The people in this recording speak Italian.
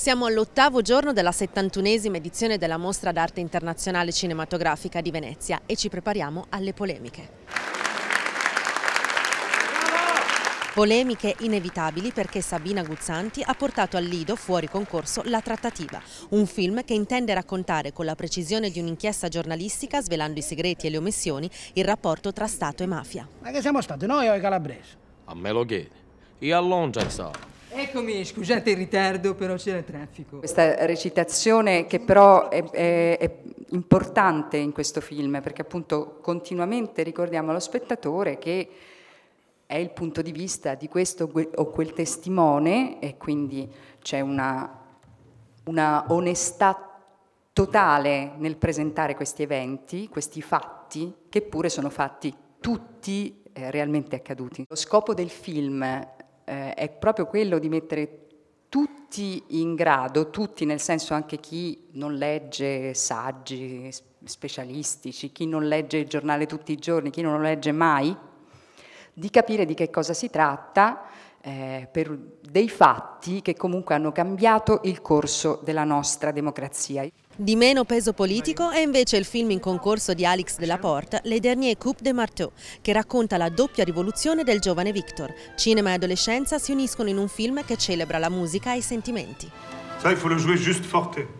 Siamo all'ottavo giorno della 71esima edizione della Mostra d'Arte Internazionale Cinematografica di Venezia e ci prepariamo alle polemiche. Polemiche inevitabili perché Sabina Guzzanti ha portato al Lido, fuori concorso, La Trattativa, un film che intende raccontare con la precisione di un'inchiesta giornalistica, svelando i segreti e le omissioni, il rapporto tra Stato e mafia. Ma che siamo stati noi o i calabresi? A me lo chiedi. Io a Londra stavo. Eccomi, scusate il ritardo, però c'era traffico. Questa recitazione che però è, è, è, importante in questo film, perché appunto continuamente ricordiamo allo spettatore che è il punto di vista di questo o quel testimone e quindi c'è una, una onestà totale nel presentare questi eventi, questi fatti, che pure sono fatti tutti eh, realmente accaduti. Lo scopo del film eh, è proprio quello di mettere tutti in grado, tutti nel senso anche chi non legge saggi specialistici, chi non legge il giornale tutti i giorni, chi non lo legge mai, di capire di che cosa si tratta eh, per dei fatti che comunque hanno cambiato il corso della nostra democrazia. Di meno peso politico è invece il film in concorso di Alex Delaporte, Les Derniers Coupes de Marteau, che racconta la doppia rivoluzione del giovane Victor. Cinema e adolescenza si uniscono in un film che celebra la musica e i sentimenti. Ça, il faut le jouer juste forte.